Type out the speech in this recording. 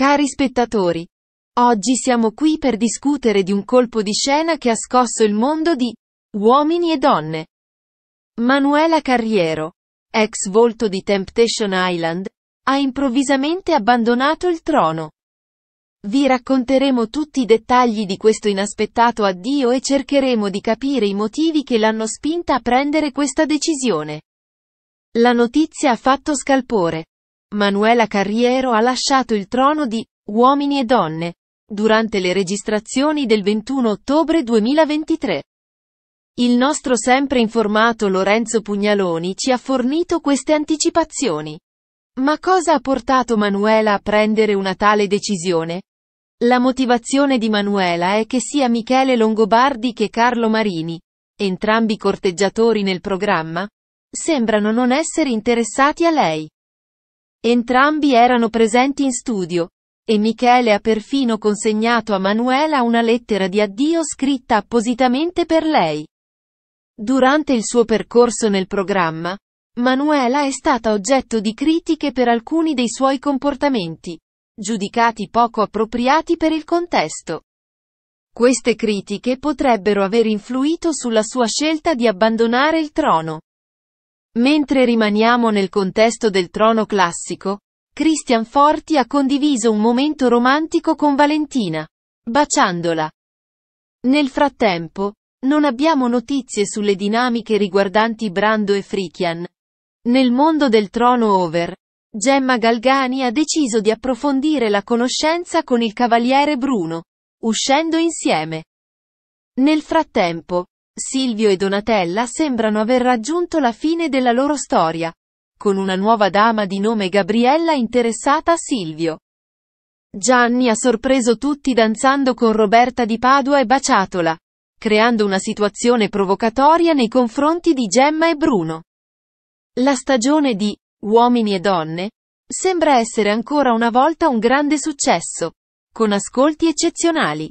Cari spettatori, oggi siamo qui per discutere di un colpo di scena che ha scosso il mondo di uomini e donne. Manuela Carriero, ex volto di Temptation Island, ha improvvisamente abbandonato il trono. Vi racconteremo tutti i dettagli di questo inaspettato addio e cercheremo di capire i motivi che l'hanno spinta a prendere questa decisione. La notizia ha fatto scalpore, Manuela Carriero ha lasciato il trono di Uomini e Donne durante le registrazioni del 21 ottobre 2023. Il nostro sempre informato Lorenzo Pugnaloni ci ha fornito queste anticipazioni. Ma cosa ha portato Manuela a prendere una tale decisione? La motivazione di Manuela è che sia Michele Longobardi che Carlo Marini, entrambi corteggiatori nel programma, sembrano non essere interessati a lei. Entrambi erano presenti in studio, e Michele ha perfino consegnato a Manuela una lettera di addio scritta appositamente per lei. Durante il suo percorso nel programma, Manuela è stata oggetto di critiche per alcuni dei suoi comportamenti, giudicati poco appropriati per il contesto. Queste critiche potrebbero aver influito sulla sua scelta di abbandonare il trono. Mentre rimaniamo nel contesto del trono classico, Christian Forti ha condiviso un momento romantico con Valentina, baciandola. Nel frattempo, non abbiamo notizie sulle dinamiche riguardanti Brando e Frikian. Nel mondo del trono over, Gemma Galgani ha deciso di approfondire la conoscenza con il cavaliere Bruno, uscendo insieme. Nel frattempo, Silvio e Donatella sembrano aver raggiunto la fine della loro storia, con una nuova dama di nome Gabriella interessata a Silvio. Gianni ha sorpreso tutti danzando con Roberta di Padua e Baciatola, creando una situazione provocatoria nei confronti di Gemma e Bruno. La stagione di Uomini e Donne sembra essere ancora una volta un grande successo, con ascolti eccezionali.